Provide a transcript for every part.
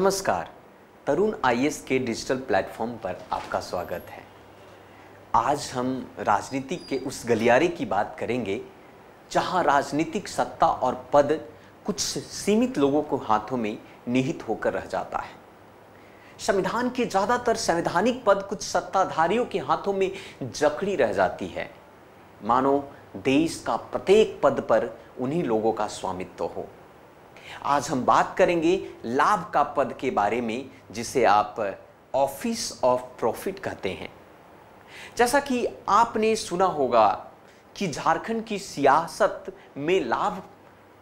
नमस्कार तरुण आई के digital platform पर आपका स्वागत है आज हम राजनीति के उस गलियारे की बात करेंगे जहां राजनीतिक सत्ता और पद कुछ सीमित लोगों को हाथों में निहित होकर रह जाता है संविधान के ज़्यादातर संवैधानिक पद कुछ सत्ताधारियों के हाथों में जकड़ी रह जाती है मानो देश का प्रत्येक पद पर उन्हीं लोगों का स्वामित्व हो आज हम बात करेंगे लाभ का पद के बारे में जिसे आप ऑफिस ऑफ प्रॉफिट कहते हैं जैसा कि आपने सुना होगा कि झारखंड की सियासत में लाभ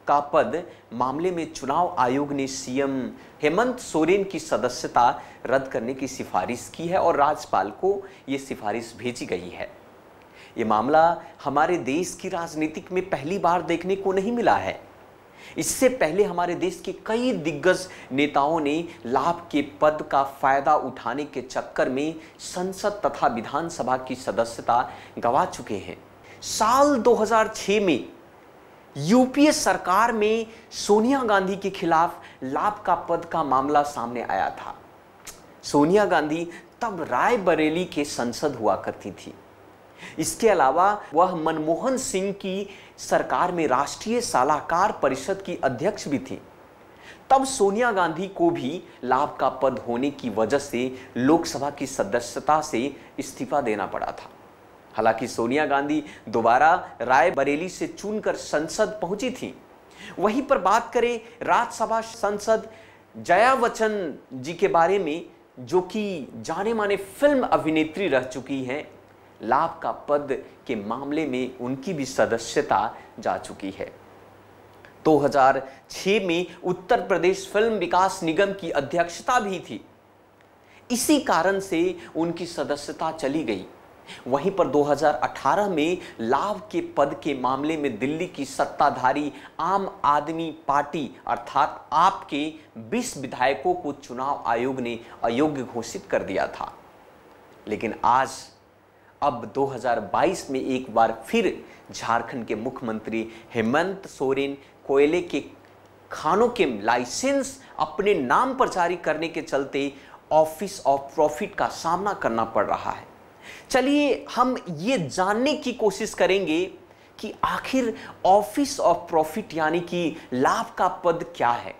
का पद मामले में चुनाव आयोग ने सीएम हेमंत सोरेन की सदस्यता रद्द करने की सिफारिश की है और राज्यपाल को ये सिफारिश भेजी गई है ये मामला हमारे देश की राजनीतिक में पहली बार देखने को नहीं मिला है इससे पहले हमारे देश के कई दिग्गज नेताओं ने लाभ के पद का फायदा उठाने के चक्कर में संसद तथा विधानसभा की सदस्यता गवा चुके हैं साल 2006 में यूपीए सरकार में सोनिया गांधी के खिलाफ लाभ का पद का मामला सामने आया था सोनिया गांधी तब रायबरेली के संसद हुआ करती थी इसके अलावा वह मनमोहन सिंह की सरकार में राष्ट्रीय सलाहकार परिषद की अध्यक्ष भी थी तब सोनिया गांधी को भी लाभ का पद होने की वजह से लोकसभा की सदस्यता से इस्तीफा देना पड़ा था हालांकि सोनिया गांधी दोबारा रायबरेली से चुनकर संसद पहुंची थी वहीं पर बात करें राज्यसभा संसद जया वचन जी के बारे में जो कि जाने माने फिल्म अभिनेत्री रह चुकी हैं लाभ का पद के मामले में उनकी भी सदस्यता जा चुकी है 2006 में उत्तर प्रदेश फिल्म विकास निगम की अध्यक्षता भी थी इसी कारण से उनकी सदस्यता चली गई वहीं पर 2018 में लाभ के पद के मामले में दिल्ली की सत्ताधारी आम आदमी पार्टी अर्थात आपके 20 विधायकों को चुनाव आयोग ने अयोग्य घोषित कर दिया था लेकिन आज अब 2022 में एक बार फिर झारखंड के मुख्यमंत्री हेमंत सोरेन कोयले के खानों के लाइसेंस अपने नाम पर जारी करने के चलते ऑफिस ऑफ प्रॉफिट का सामना करना पड़ रहा है चलिए हम ये जानने की कोशिश करेंगे कि आखिर ऑफिस ऑफ प्रॉफिट यानी कि लाभ का पद क्या है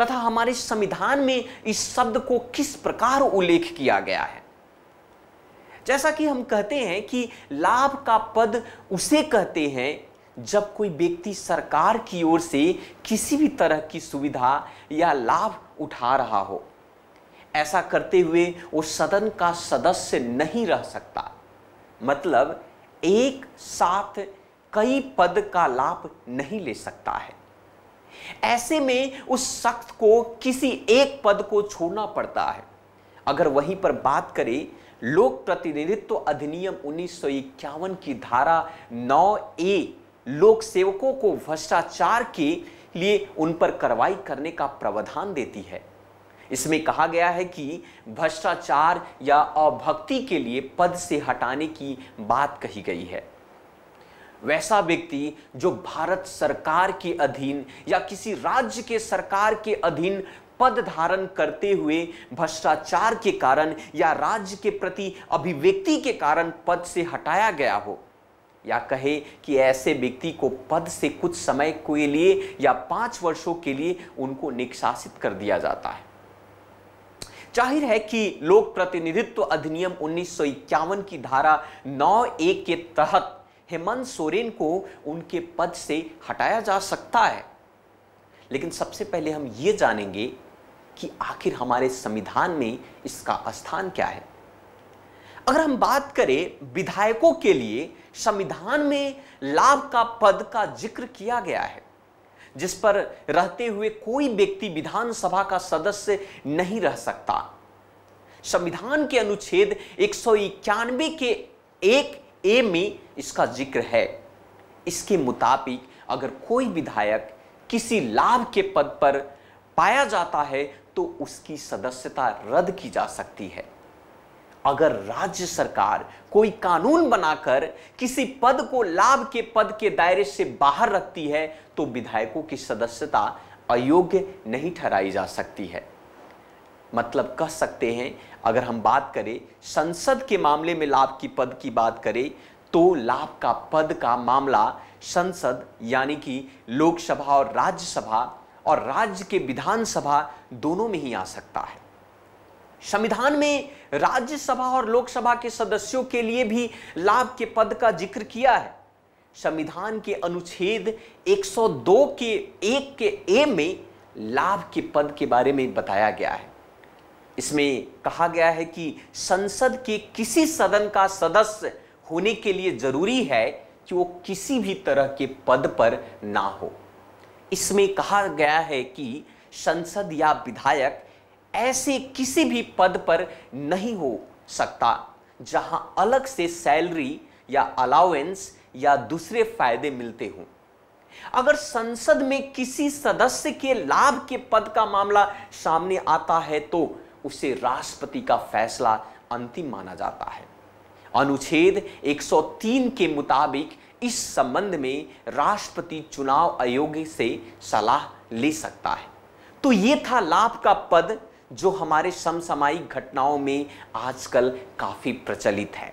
तथा हमारे संविधान में इस शब्द को किस प्रकार उल्लेख किया गया है जैसा कि हम कहते हैं कि लाभ का पद उसे कहते हैं जब कोई व्यक्ति सरकार की ओर से किसी भी तरह की सुविधा या लाभ उठा रहा हो ऐसा करते हुए वो सदन का सदस्य नहीं रह सकता मतलब एक साथ कई पद का लाभ नहीं ले सकता है ऐसे में उस शख्स को किसी एक पद को छोड़ना पड़ता है अगर वहीं पर बात करें लोक प्रतिनिधित्व अधिनियम उन्नीस की धारा 9 ए लोक सेवकों को भ्रष्टाचार के लिए उन पर कार्रवाई करने का प्रावधान देती है इसमें कहा गया है कि भ्रष्टाचार या अभक्ति के लिए पद से हटाने की बात कही गई है वैसा व्यक्ति जो भारत सरकार के अधीन या किसी राज्य के सरकार के अधीन पद धारण करते हुए भ्रष्टाचार के कारण या राज्य के प्रति अभिव्यक्ति के कारण पद से हटाया गया हो या कहे कि ऐसे व्यक्ति को पद से कुछ समय के लिए या पांच वर्षों के लिए उनको निष्कासित कर दिया जाता है जाहिर है कि लोक प्रतिनिधित्व अधिनियम उन्नीस की धारा नौ ए के तहत हेमंत सोरेन को उनके पद से हटाया जा सकता है लेकिन सबसे पहले हम ये जानेंगे कि आखिर हमारे संविधान में इसका स्थान क्या है अगर हम बात करें विधायकों के लिए संविधान में लाभ का पद का जिक्र किया गया है जिस पर रहते हुए कोई व्यक्ति विधानसभा का सदस्य नहीं रह सकता संविधान के अनुच्छेद एक के एक ए में इसका जिक्र है इसके मुताबिक अगर कोई विधायक किसी लाभ के पद पर पाया जाता है तो उसकी सदस्यता रद्द की जा सकती है अगर राज्य सरकार कोई कानून बनाकर किसी पद को लाभ के पद के दायरे से बाहर रखती है तो विधायकों की सदस्यता अयोग्य नहीं ठहराई जा सकती है मतलब कह सकते हैं अगर हम बात करें संसद के मामले में लाभ की पद की बात करें तो लाभ का पद का मामला संसद यानी कि लोकसभा और राज्यसभा और राज्य के विधानसभा दोनों में ही आ सकता है संविधान में राज्यसभा और लोकसभा के सदस्यों के लिए भी लाभ के पद का जिक्र किया है संविधान के अनुच्छेद 102 के एक के ए में लाभ के पद के बारे में बताया गया है इसमें कहा गया है कि संसद के किसी सदन का सदस्य होने के लिए जरूरी है कि वो किसी भी तरह के पद पर ना हो इसमें कहा गया है कि संसद या विधायक ऐसे किसी भी पद पर नहीं हो सकता जहां अलग से सैलरी या अलाउंस या दूसरे फायदे मिलते हों अगर संसद में किसी सदस्य के लाभ के पद का मामला सामने आता है तो उसे राष्ट्रपति का फैसला अंतिम माना जाता है अनुच्छेद 103 के मुताबिक इस संबंध में राष्ट्रपति चुनाव आयोग से सलाह ले सकता है तो ये था लाभ का पद जो हमारे समसामायिक घटनाओं में आजकल काफ़ी प्रचलित है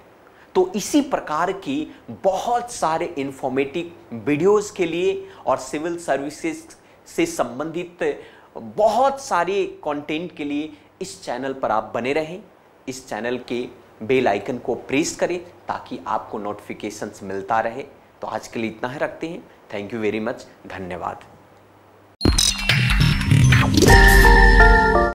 तो इसी प्रकार की बहुत सारे इन्फॉर्मेटिव वीडियोस के लिए और सिविल सर्विसेज से संबंधित बहुत सारे कंटेंट के लिए इस चैनल पर आप बने रहें इस चैनल के बेल आइकन को प्रेस करें ताकि आपको नोटिफिकेशंस मिलता रहे तो आज के लिए इतना ही है रखते हैं थैंक यू वेरी मच धन्यवाद